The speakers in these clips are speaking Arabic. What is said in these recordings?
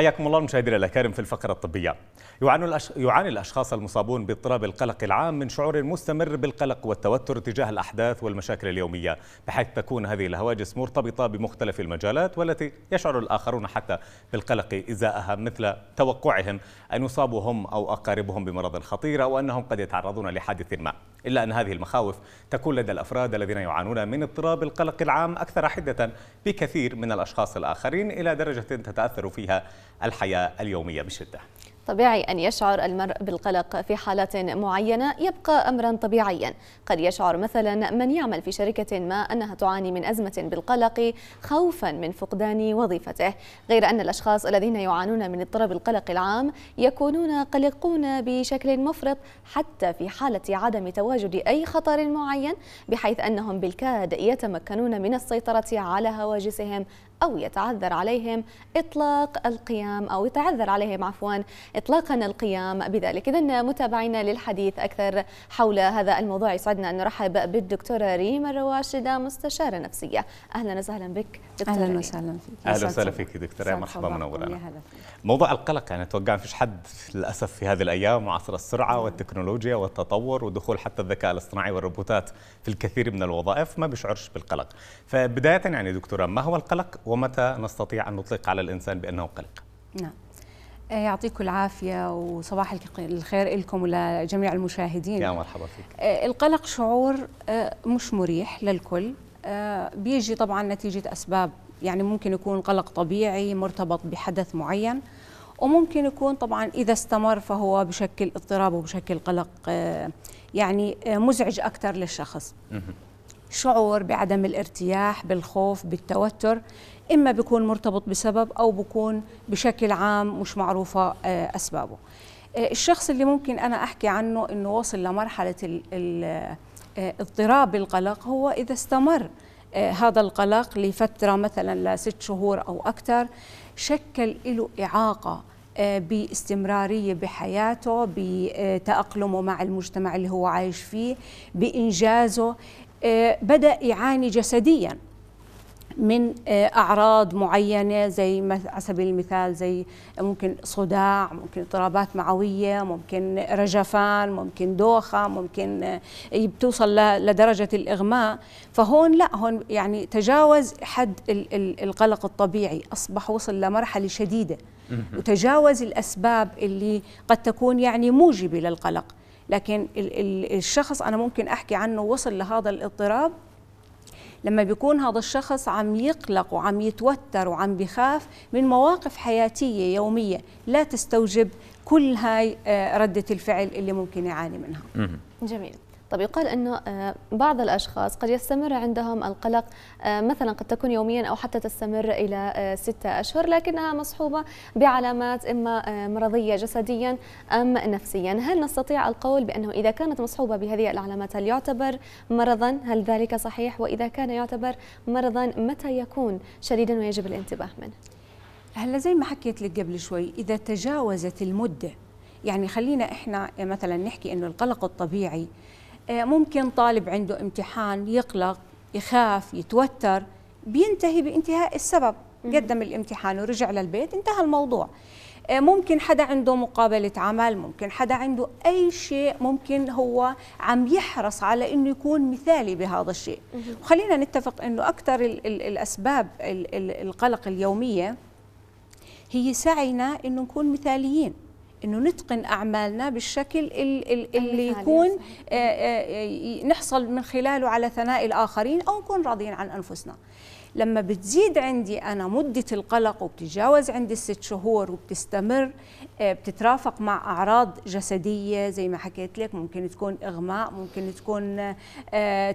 حياكم الله مشاهدينا الاكارم في الفقره الطبيه. يعاني الاشخاص المصابون باضطراب القلق العام من شعور مستمر بالقلق والتوتر تجاه الاحداث والمشاكل اليوميه، بحيث تكون هذه الهواجس مرتبطه بمختلف المجالات والتي يشعر الاخرون حتى بالقلق ازاءها مثل توقعهم ان يصابوا هم او اقاربهم بمرض خطير او انهم قد يتعرضون لحادث ما. الا ان هذه المخاوف تكون لدى الافراد الذين يعانون من اضطراب القلق العام اكثر حده بكثير من الاشخاص الاخرين الى درجه تتاثر فيها الحياة اليومية بشدة طبيعي أن يشعر المرء بالقلق في حالات معينة يبقى أمرا طبيعيا قد يشعر مثلا من يعمل في شركة ما أنها تعاني من أزمة بالقلق خوفا من فقدان وظيفته غير أن الأشخاص الذين يعانون من اضطراب القلق العام يكونون قلقون بشكل مفرط حتى في حالة عدم تواجد أي خطر معين بحيث أنهم بالكاد يتمكنون من السيطرة على هواجسهم أو يتعذر عليهم إطلاق القيام أو يتعذر عليهم عفوا إطلاقا القيام بذلك إذا متابعينا للحديث أكثر حول هذا الموضوع يسعدنا أن نرحب بالدكتورة ريم الرواشدة مستشارة نفسية أهلا وسهلا بك دكتورة أهلا وسهلا فيك أهلا وسهلا فيك دكتورة مرحبا منورنا موضوع القلق يعني أتوقع ما فيش حد للأسف في هذه الأيام عصر السرعة نعم. والتكنولوجيا والتطور ودخول حتى الذكاء الاصطناعي والروبوتات في الكثير من الوظائف ما بيشعرش بالقلق فبداية يعني دكتورة ما هو القلق ومتى نستطيع أن نطلق على الإنسان بأنه قلق نعم آه، يعطيكم العافية وصباح الخير لكم ولجميع المشاهدين يا مرحبا فيك آه، القلق شعور آه، مش مريح للكل بيجي طبعا نتيجة أسباب يعني ممكن يكون قلق طبيعي مرتبط بحدث معين وممكن يكون طبعا إذا استمر فهو بشكل اضطراب وبشكل قلق يعني مزعج أكثر للشخص شعور بعدم الارتياح بالخوف بالتوتر إما بيكون مرتبط بسبب أو بيكون بشكل عام مش معروفة آه، أسبابه آه، الشخص اللي ممكن أنا أحكي عنه أنه وصل لمرحلة آه، اضطراب القلق هو إذا استمر هذا القلق لفترة مثلا لست شهور أو أكثر شكل له إعاقة باستمرارية بحياته بتأقلمه مع المجتمع اللي هو عايش فيه بإنجازه آه، بدأ يعاني جسديا من آه، أعراض معينة زي على سبيل المثال زي ممكن صداع ممكن اضطرابات معوية ممكن رجفان ممكن دوخة ممكن آه، بتوصل لدرجة الإغماء فهون لا هون يعني تجاوز حد القلق الطبيعي أصبح وصل لمرحلة شديدة وتجاوز الأسباب اللي قد تكون يعني موجبة للقلق لكن الشخص أنا ممكن أحكي عنه وصل لهذا الاضطراب لما بيكون هذا الشخص عم يقلق وعم يتوتر وعم بخاف من مواقف حياتية يومية لا تستوجب كل هاي آه، ردة الفعل اللي ممكن يعاني منها جميل طب يقال أن آه، بعض الأشخاص قد يستمر عندهم القلق آه، مثلا قد تكون يوميا أو حتى تستمر إلى آه، ستة أشهر لكنها مصحوبة بعلامات إما مرضية جسديا أم نفسيا هل نستطيع القول بأنه إذا كانت مصحوبة بهذه العلامات هل يعتبر مرضا هل ذلك صحيح وإذا كان يعتبر مرضا متى يكون شديدا ويجب الانتباه منه هلا زي ما حكيت لك قبل شوي اذا تجاوزت المده يعني خلينا احنا مثلا نحكي انه القلق الطبيعي آه، ممكن طالب عنده امتحان يقلق يخاف يتوتر بينتهي بانتهاء السبب قدم الامتحان ورجع للبيت انتهى الموضوع آه، ممكن حدا عنده مقابلة عمل ممكن حدا عنده أي شيء ممكن هو عم يحرص على أنه يكون مثالي بهذا الشيء وخلينا نتفق أنه أكثر الأسباب القلق اليومية هي سعينا أنه نكون مثاليين انه نتقن اعمالنا بالشكل اللي يكون آه، آه، نحصل من خلاله على ثناء الاخرين او نكون راضيين عن انفسنا لما بتزيد عندي انا مده القلق وبتتجاوز عندي الست شهور وبتستمر آه، بتترافق مع اعراض جسديه زي ما حكيت لك ممكن تكون اغماء ممكن تكون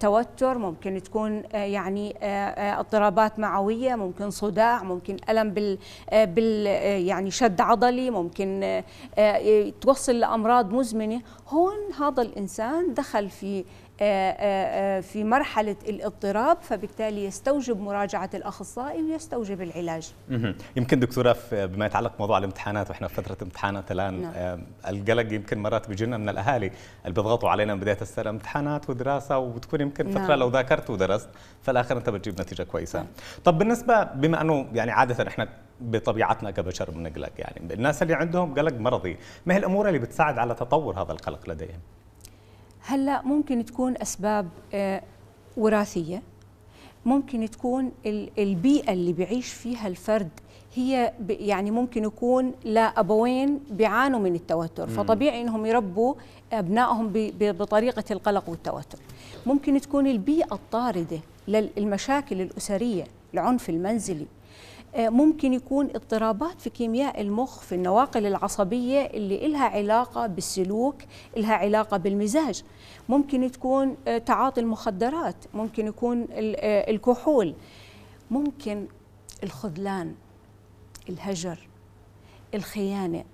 توتر ممكن تكون يعني اضطرابات معويه ممكن صداع ممكن الم بال, بال يعني شد عضلي ممكن آه، توصل لامراض مزمنه هون هذا الانسان دخل في آه، آه، في مرحلة الاضطراب فبالتالي يستوجب مراجعة الأخصائي ويستوجب العلاج يمكن دكتورة بما يتعلق بموضوع الامتحانات وإحنا في فترة امتحانات الآن نعم. القلق يمكن مرات بيجينا من الأهالي اللي بيضغطوا علينا بداية السنة امتحانات ودراسة وبتكون يمكن نعم. فترة نعم. لو ذاكرت ودرست في الآخر أنت بتجيب نتيجة كويسة نعم. طب بالنسبة بما أنه يعني عادة إحنا بطبيعتنا كبشر بنقلق يعني الناس اللي عندهم قلق مرضي ما هي الامور اللي بتساعد على تطور هذا القلق لديهم هلا ممكن تكون اسباب آه، وراثيه ممكن تكون البيئه اللي بيعيش فيها الفرد هي يعني ممكن يكون لا ابوين بيعانوا من التوتر فطبيعي انهم يربوا ابنائهم بطريقه القلق والتوتر ممكن تكون البيئه الطارده للمشاكل الاسريه العنف المنزلي آه، ممكن يكون اضطرابات في كيمياء المخ في النواقل العصبية اللي إلها علاقة بالسلوك إلها علاقة بالمزاج ممكن تكون آه، تعاطي المخدرات ممكن يكون آه، الكحول ممكن الخذلان الهجر الخيانة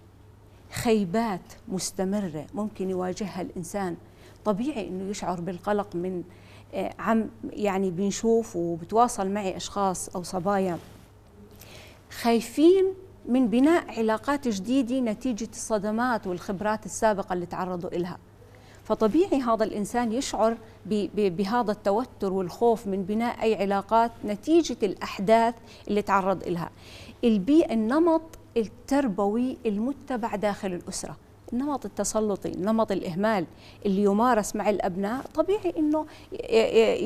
خيبات مستمرة ممكن يواجهها الإنسان طبيعي أنه يشعر بالقلق من عم يعني بنشوف وبتواصل معي أشخاص أو صبايا خايفين من بناء علاقات جديدة نتيجة الصدمات والخبرات السابقة اللي تعرضوا إلها فطبيعي هذا الإنسان يشعر بهذا التوتر والخوف من بناء أي علاقات نتيجة الأحداث اللي تعرض إلها البيئة النمط التربوي المتبع داخل الأسرة نمط التسلطي نمط الإهمال اللي يمارس مع الأبناء طبيعي أنه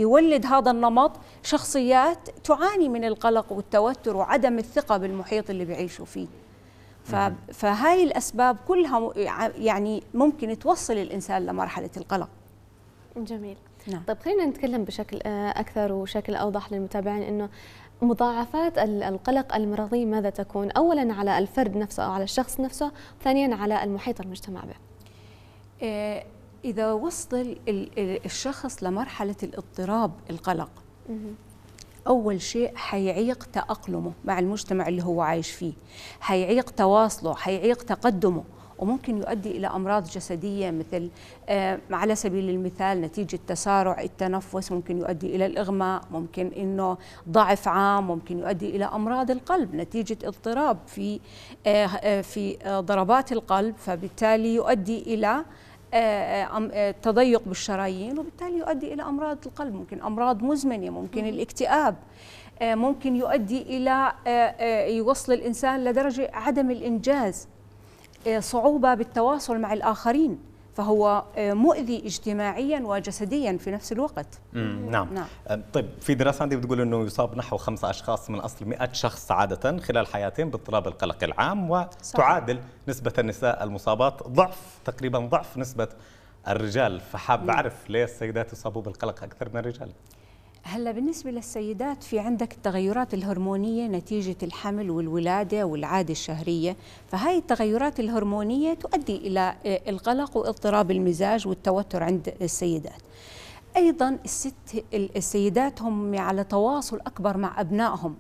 يولد هذا النمط شخصيات تعاني من القلق والتوتر وعدم الثقة بالمحيط اللي بيعيشوا فيه فهاي الأسباب كلها يعني ممكن توصل الإنسان لمرحلة القلق جميل نعم. طيب خلينا نتكلم بشكل آه، أكثر وشكل أوضح للمتابعين أنه مضاعفات القلق المرضي ماذا تكون؟ اولا على الفرد نفسه او على الشخص نفسه، ثانيا على المحيط المجتمع به. آه، اذا وصل الشخص لمرحله الاضطراب القلق أول شيء حيعيق تأقلمه مع المجتمع اللي هو عايش فيه حيعيق تواصله حيعيق تقدمه وممكن يؤدي إلى أمراض جسدية مثل آه، على سبيل المثال نتيجة تسارع التنفس ممكن يؤدي إلى الإغماء ممكن أنه ضعف عام ممكن يؤدي إلى أمراض القلب نتيجة اضطراب في آه، آه، في ضربات القلب فبالتالي يؤدي إلى تضيق بالشرايين وبالتالي يؤدي إلى أمراض القلب ممكن أمراض مزمنة ممكن الاكتئاب ممكن يؤدي إلى يوصل الإنسان لدرجة عدم الإنجاز آه، صعوبة بالتواصل مع الآخرين فهو آه، مؤذي اجتماعيا وجسديا في نفس الوقت نعم. نعم آه، طيب في دراسة عندي بتقول أنه يصاب نحو خمسة أشخاص من أصل 100 شخص عادة خلال حياتهم باضطراب القلق العام وتعادل صح. نسبة النساء المصابات ضعف تقريبا ضعف نسبة الرجال فحاب أعرف ليه السيدات يصابوا بالقلق أكثر من الرجال هلا بالنسبة للسيدات في عندك التغيرات الهرمونية نتيجة الحمل والولادة والعادة الشهرية فهاي التغيرات الهرمونية تؤدي إلى آه، القلق واضطراب المزاج والتوتر عند السيدات أيضا الست السيدات هم على تواصل أكبر مع أبنائهم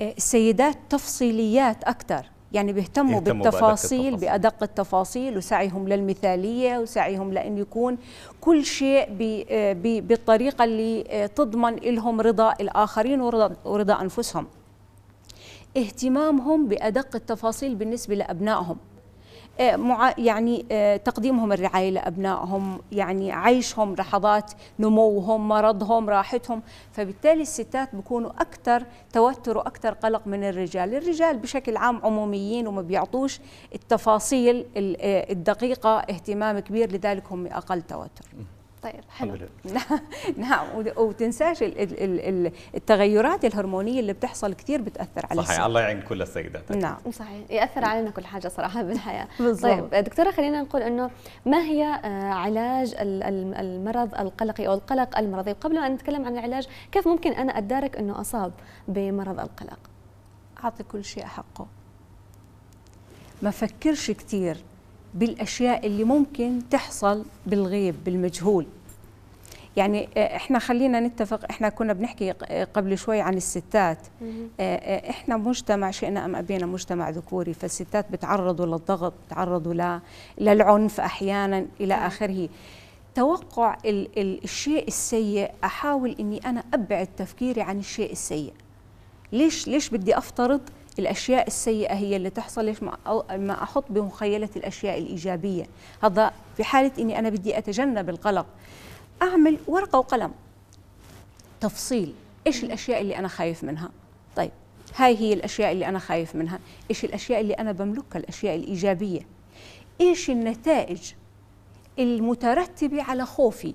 آه، السيدات تفصيليات أكثر يعني بيهتموا بالتفاصيل بأدق التفاصيل وسعيهم للمثالية وسعيهم لأن يكون كل شيء بالطريقة اللي آه، تضمن لهم رضا الآخرين ورضا, ورضا أنفسهم اهتمامهم بأدق التفاصيل بالنسبة لأبنائهم آه، يعني آه، تقديمهم الرعايه لابنائهم يعني عيشهم لحظات نموهم مرضهم راحتهم فبالتالي الستات بيكونوا اكثر توتر واكثر قلق من الرجال الرجال بشكل عام عموميين وما بيعطوش التفاصيل آه، الدقيقه اهتمام كبير لذلك هم اقل توتر طيب حلو نعم وتنساش التغيرات الهرمونيه اللي بتحصل كثير بتاثر على صحيح الله يعين كل السيدات نعم صحيح ياثر علينا كل حاجه صراحه بالحياه بالضبط طيب دكتوره خلينا نقول انه ما هي آه، علاج المرض القلقي او القلق المرضي قبل ان نتكلم عن العلاج كيف ممكن انا ادارك انه اصاب بمرض القلق اعطي كل شيء حقه ما فكرش كثير بالاشياء اللي ممكن تحصل بالغيب بالمجهول يعني آه، احنا خلينا نتفق احنا كنا بنحكي آه، قبل شوي عن الستات آه، احنا مجتمع شئنا ام ابينا مجتمع ذكوري فالستات بتعرضوا للضغط بتعرضوا للعنف احيانا الى اخره توقع ال ال الشيء السيء احاول اني انا ابعد تفكيري عن الشيء السيء ليش ليش بدي افترض الأشياء السيئة هي اللي تحصل ليش ما أحط بمخيلة الأشياء الإيجابية هذا في حالة أني أنا بدي أتجنب القلق أعمل ورقة وقلم تفصيل إيش الأشياء اللي أنا خايف منها طيب هاي هي الأشياء اللي أنا خايف منها إيش الأشياء اللي أنا بملكها الأشياء الإيجابية إيش النتائج المترتبة على خوفي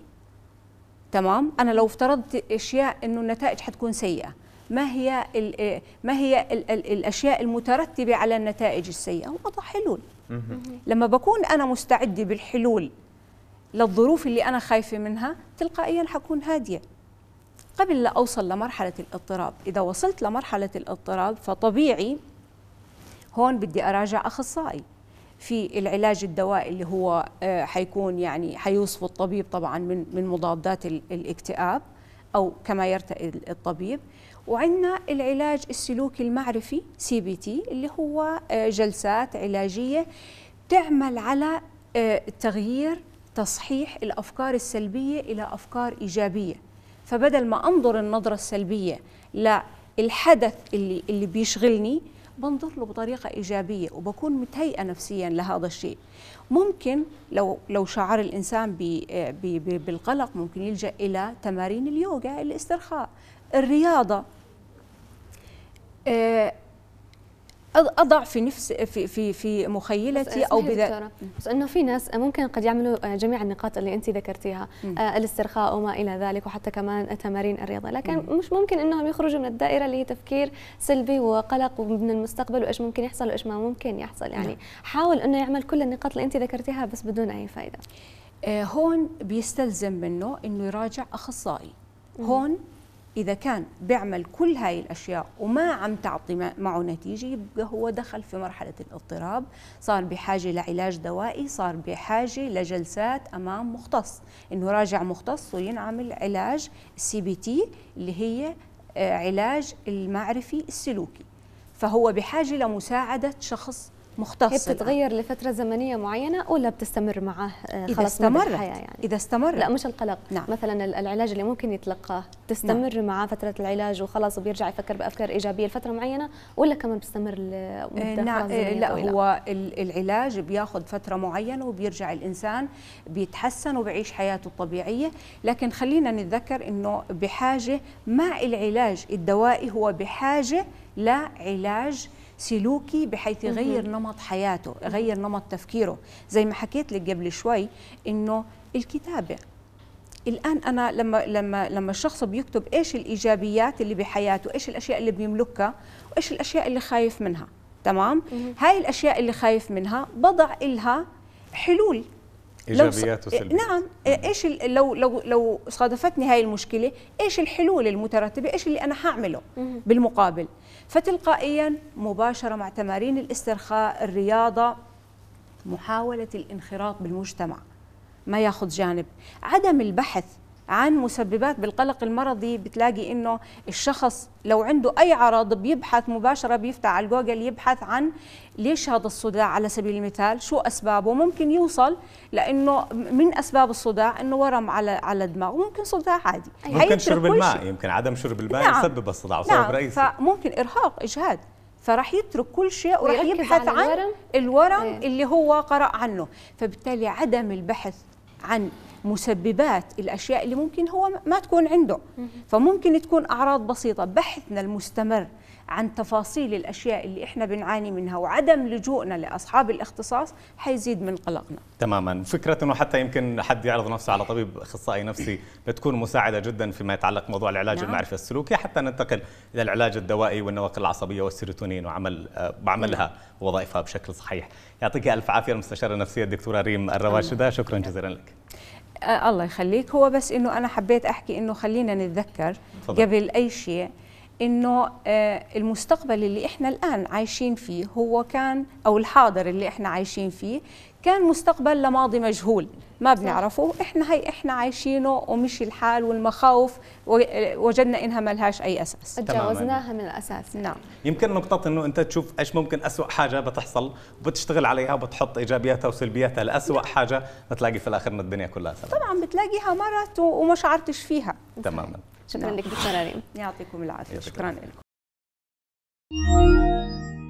تمام أنا لو افترضت أشياء أنه النتائج حتكون سيئة ما هي إيه، ما هي الاشياء المترتبه على النتائج السيئه وضع حلول لما بكون انا مستعده بالحلول للظروف اللي انا خايفه منها تلقائيا حكون هاديه قبل لا اوصل لمرحله الاضطراب اذا وصلت لمرحله الاضطراب فطبيعي هون بدي اراجع اخصائي في العلاج الدوائي اللي هو آه، حيكون يعني حيوصفه الطبيب طبعا من من مضادات الاكتئاب أو كما يرتئي الطبيب وعندنا العلاج السلوكي المعرفي سي بي تي اللي هو آه، جلسات علاجية تعمل على آه، تغيير تصحيح الأفكار السلبية إلى أفكار إيجابية فبدل ما أنظر النظرة السلبية للحدث اللي, اللي بيشغلني بنظر له بطريقه ايجابيه وبكون متهيئه نفسيا لهذا الشيء ممكن لو لو شعر الانسان بي بي بي بالقلق ممكن يلجا الى تمارين اليوغا الاسترخاء الرياضه آه، اضع في نفس في في, في مخيلتي او بذا بس انه في ناس ممكن قد يعملوا جميع النقاط اللي انت ذكرتيها م. آه، الاسترخاء وما الى ذلك وحتى كمان تمارين الرياضه لكن مم. مش ممكن انهم يخرجوا من الدائره اللي هي تفكير سلبي وقلق من المستقبل وايش ممكن يحصل وايش ما ممكن يحصل يعني مم. نعم. حاول انه يعمل كل النقاط اللي انت ذكرتيها بس بدون اي فائده آه، هون بيستلزم منه انه يراجع اخصائي هون إذا كان بيعمل كل هاي الأشياء وما عم تعطي معه نتيجة يبقى هو دخل في مرحلة الاضطراب صار بحاجة لعلاج دوائي صار بحاجة لجلسات أمام مختص إنه راجع مختص وينعمل علاج السي بي تي اللي هي آه، علاج المعرفي السلوكي فهو بحاجة لمساعدة شخص مختص هي بتتغير لفتره زمنيه معينه ولا بتستمر معاه آه، خلاص استمرت الحياة يعني اذا استمر لا مش القلق نعم. مثلا العلاج اللي ممكن يتلقاه تستمر نعم. معاه فتره العلاج وخلاص وبيرجع يفكر بافكار ايجابيه لفتره معينه ولا كمان بيستمر إيه، نعم إيه، لا طويلة. هو العلاج بياخذ فتره معينه وبيرجع الانسان بيتحسن وبيعيش حياته الطبيعيه لكن خلينا نتذكر انه بحاجه مع العلاج الدوائي هو بحاجه لعلاج سلوكي بحيث يغير نمط حياته يغير نمط تفكيره زي ما حكيت لك قبل شوي انه الكتابه الان انا لما لما لما الشخص بيكتب ايش الايجابيات اللي بحياته ايش الاشياء اللي بيملكها وايش الاشياء اللي خايف منها تمام هاي الاشياء اللي خايف منها بضع لها حلول ايجابيات وسلبيات إيه، نعم إيه، ايش لو لو لو صادفتني هاي المشكله ايش الحلول المترتبه ايش اللي انا حاعمله بالمقابل فتلقائيا مباشره مع تمارين الاسترخاء الرياضه محاوله الانخراط بالمجتمع ما ياخذ جانب عدم البحث عن مسببات بالقلق المرضي بتلاقي انه الشخص لو عنده اي عرض بيبحث مباشره بيفتح على جوجل يبحث عن ليش هذا الصداع على سبيل المثال شو اسبابه ممكن يوصل لانه من اسباب الصداع انه ورم على على الدماغ وممكن صداع عادي ممكن شرب الماء شيء. يمكن عدم شرب الماء نعم. يسبب الصداع وسبب نعم. رئيسي فممكن ارهاق اجهاد فراح يترك كل شيء وراح يبحث عن الورم, الورم ايه. اللي هو قرأ عنه فبالتالي عدم البحث عن مسببات الاشياء اللي ممكن هو ما تكون عنده فممكن تكون اعراض بسيطه بحثنا المستمر عن تفاصيل الاشياء اللي احنا بنعاني منها وعدم لجوءنا لاصحاب الاختصاص حيزيد من قلقنا تماما فكره انه حتى يمكن حد يعرض نفسه على طبيب اخصائي نفسي بتكون مساعده جدا فيما يتعلق موضوع العلاج نعم. المعرفي السلوكي حتى ننتقل الى العلاج الدوائي والنواقل العصبيه والسيروتونين وعمل وعملها آه، نعم. ووظائفها بشكل صحيح يعطيك الف عافيه المستشاره النفسيه الدكتوره ريم الرواشده شكرا جزيلا لك آه الله يخليك هو بس انه انا حبيت احكي انه خلينا نتذكر طبعا. قبل اي شيء انه آه المستقبل اللي احنا الان عايشين فيه هو كان او الحاضر اللي احنا عايشين فيه كان مستقبل لماضي مجهول ما بنعرفه احنا هي احنا عايشينه ومشي الحال والمخاوف وجدنا انها ما لهاش اي اساس تجاوزناها من الاساس نعم يمكن نقطه انه انت تشوف ايش ممكن اسوا حاجه بتحصل وبتشتغل عليها وبتحط ايجابياتها وسلبياتها لاسوا نعم. حاجه بتلاقي في الاخر الدنيا كلها سلام. طبعا بتلاقيها مرت وما شعرتش فيها تماما شكرا لك دكتوره ريم يعطيكم العافيه شكرا لكم